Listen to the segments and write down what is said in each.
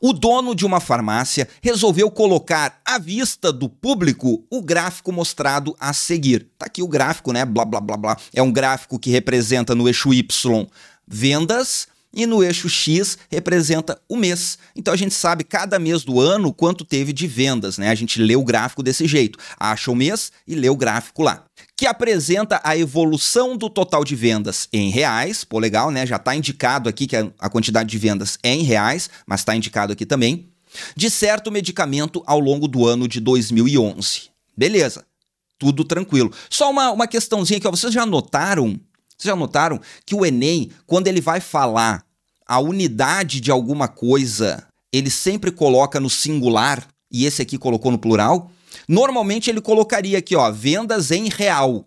o dono de uma farmácia resolveu colocar à vista do público o gráfico mostrado a seguir. Tá aqui o gráfico, né? Blá blá blá blá. É um gráfico que representa no eixo Y vendas e no eixo X representa o mês. Então a gente sabe cada mês do ano quanto teve de vendas, né? A gente lê o gráfico desse jeito, acha o mês e lê o gráfico lá. Que apresenta a evolução do total de vendas em reais, pô, legal, né? Já está indicado aqui que a quantidade de vendas é em reais, mas está indicado aqui também. De certo medicamento ao longo do ano de 2011. Beleza, tudo tranquilo. Só uma, uma questãozinha aqui, ó. vocês já notaram vocês já notaram que o Enem, quando ele vai falar a unidade de alguma coisa, ele sempre coloca no singular, e esse aqui colocou no plural? Normalmente ele colocaria aqui, ó, vendas em real.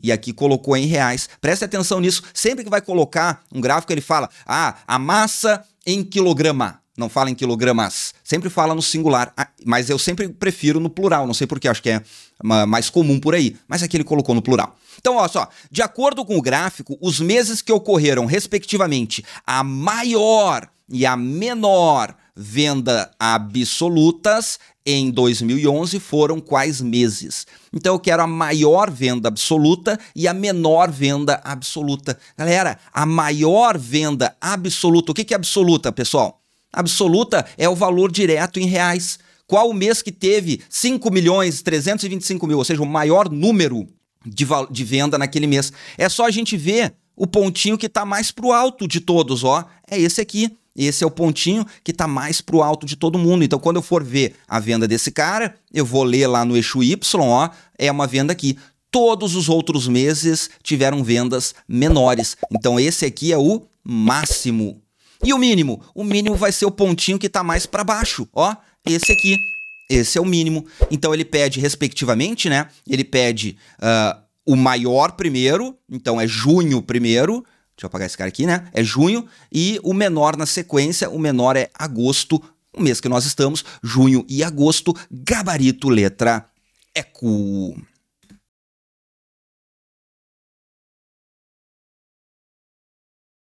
E aqui colocou em reais. Preste atenção nisso. Sempre que vai colocar um gráfico, ele fala: ah, a massa em quilograma. Não fala em quilogramas. Sempre fala no singular, ah, mas eu sempre prefiro no plural. Não sei porquê, acho que é ah, mais comum por aí. Mas aqui é ele colocou no plural. Então, olha só. De acordo com o gráfico, os meses que ocorreram, respectivamente, a maior e a menor venda absolutas em 2011 foram quais meses. Então eu quero a maior venda absoluta e a menor venda absoluta. Galera, a maior venda absoluta, o que é absoluta, pessoal? Absoluta é o valor direto em reais. Qual o mês que teve 5 milhões 325 mil, ou seja, o maior número de, de venda naquele mês? É só a gente ver o pontinho que está mais para o alto de todos, ó. É esse aqui esse é o pontinho que está mais para o alto de todo mundo. Então, quando eu for ver a venda desse cara, eu vou ler lá no eixo Y, ó, é uma venda aqui. Todos os outros meses tiveram vendas menores. Então, esse aqui é o máximo. E o mínimo? O mínimo vai ser o pontinho que está mais para baixo, ó, esse aqui. Esse é o mínimo. Então, ele pede, respectivamente, né? Ele pede uh, o maior primeiro, então é junho primeiro, Deixa eu apagar esse cara aqui, né? É junho e o menor na sequência, o menor é agosto, o mês que nós estamos, junho e agosto, gabarito letra ECO.